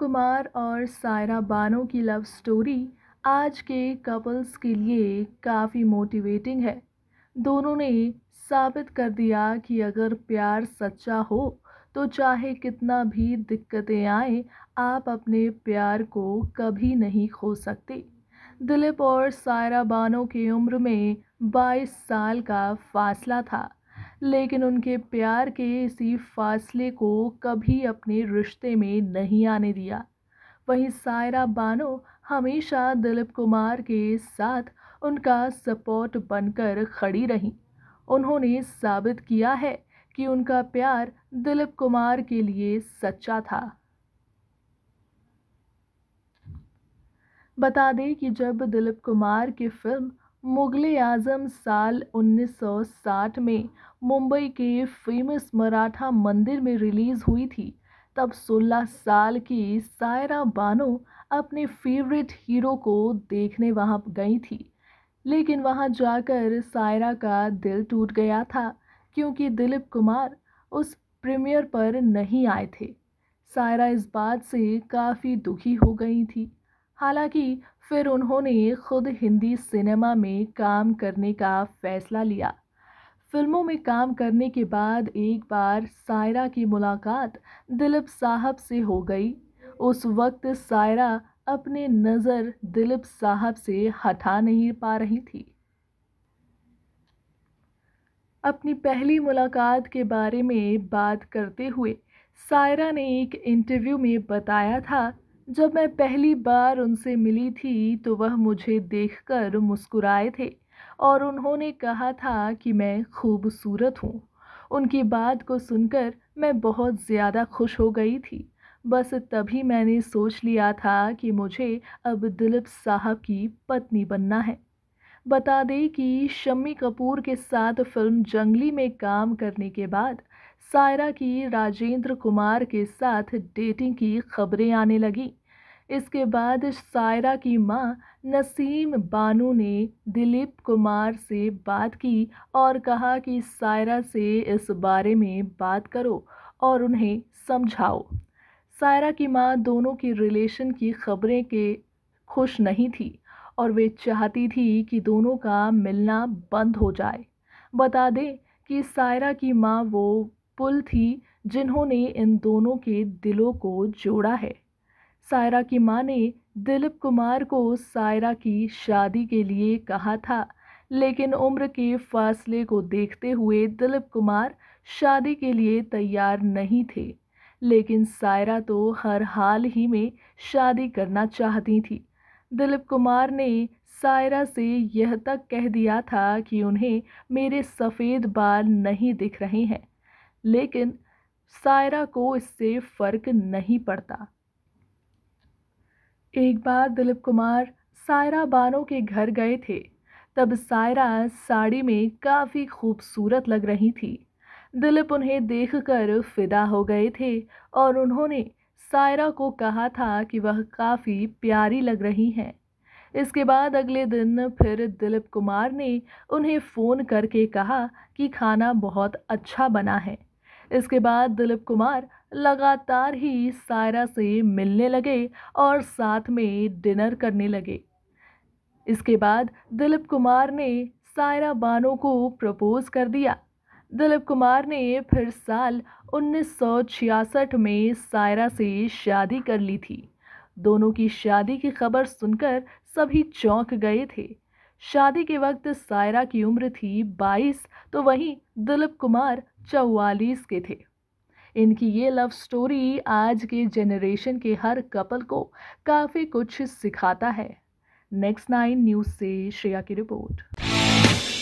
कुमार और सायरा बानो की love story आज के कपल्स के लिए काफ़ी मोटिवेटिंग है दोनों ने साबित कर दिया कि अगर प्यार सच्चा हो तो चाहे कितना भी दिक्कतें आए आप अपने प्यार को कभी नहीं खो सकते दिलीप और सायरा बानो की उम्र में 22 साल का फासला था लेकिन उनके प्यार के इसी फासले को कभी अपने रिश्ते में नहीं आने दिया वहीं सायरा बानो हमेशा दिलीप कुमार के साथ उनका सपोर्ट बनकर खड़ी रहीं उन्होंने साबित किया है कि उनका प्यार दिलीप कुमार के लिए सच्चा था बता दें कि जब दिलीप कुमार की फिल्म मुगल आजम साल 1960 में मुंबई के फेमस मराठा मंदिर में रिलीज़ हुई थी तब 16 साल की सायरा बानो अपने फेवरेट हीरो को देखने वहाँ गई थी लेकिन वहाँ जाकर सायरा का दिल टूट गया था क्योंकि दिलीप कुमार उस प्रीमियर पर नहीं आए थे सायरा इस बात से काफ़ी दुखी हो गई थी हालांकि फिर उन्होंने खुद हिंदी सिनेमा में काम करने का फ़ैसला लिया फिल्मों में काम करने के बाद एक बार सायरा की मुलाकात दिलीप साहब से हो गई उस वक्त सायरा अपने नज़र दिलीप साहब से हटा नहीं पा रही थी अपनी पहली मुलाकात के बारे में बात करते हुए सायरा ने एक इंटरव्यू में बताया था जब मैं पहली बार उनसे मिली थी तो वह मुझे देखकर मुस्कुराए थे और उन्होंने कहा था कि मैं खूबसूरत हूँ उनकी बात को सुनकर मैं बहुत ज़्यादा खुश हो गई थी बस तभी मैंने सोच लिया था कि मुझे अब दिलीप साहब की पत्नी बनना है बता दें कि शम्मी कपूर के साथ फिल्म जंगली में काम करने के बाद सायरा की राजेंद्र कुमार के साथ डेटिंग की खबरें आने लगीं इसके बाद सायरा की मां नसीम बानू ने दिलीप कुमार से बात की और कहा कि सायरा से इस बारे में बात करो और उन्हें समझाओ सायरा की मां दोनों की रिलेशन की खबरें के खुश नहीं थी और वे चाहती थी कि दोनों का मिलना बंद हो जाए बता दें कि सायरा की माँ वो पुल थी जिन्होंने इन दोनों के दिलों को जोड़ा है सायरा की मां ने दिलीप कुमार को सायरा की शादी के लिए कहा था लेकिन उम्र के फासले को देखते हुए दिलीप कुमार शादी के लिए तैयार नहीं थे लेकिन सायरा तो हर हाल ही में शादी करना चाहती थी दिलीप कुमार ने सायरा से यह तक कह दिया था कि उन्हें मेरे सफ़ेद बाल नहीं दिख रहे हैं लेकिन सायरा को इससे फ़र्क नहीं पड़ता एक बार दिलीप कुमार सायरा बानो के घर गए थे तब सायरा साड़ी में काफ़ी खूबसूरत लग रही थी दिलीप उन्हें देखकर फिदा हो गए थे और उन्होंने सायरा को कहा था कि वह काफ़ी प्यारी लग रही हैं इसके बाद अगले दिन फिर दिलीप कुमार ने उन्हें फ़ोन करके कहा कि खाना बहुत अच्छा बना है इसके बाद दिलीप कुमार लगातार ही सायरा से मिलने लगे और साथ में डिनर करने लगे इसके बाद दिलीप कुमार ने सायरा बानो को प्रपोज कर दिया दिलीप कुमार ने फिर साल 1966 में सायरा से शादी कर ली थी दोनों की शादी की खबर सुनकर सभी चौंक गए थे शादी के वक्त सायरा की उम्र थी 22 तो वहीं दिलीप कुमार 44 के थे इनकी ये लव स्टोरी आज के जेनरेशन के हर कपल को काफ़ी कुछ सिखाता है नेक्स्ट नाइन न्यूज़ से श्रेया की रिपोर्ट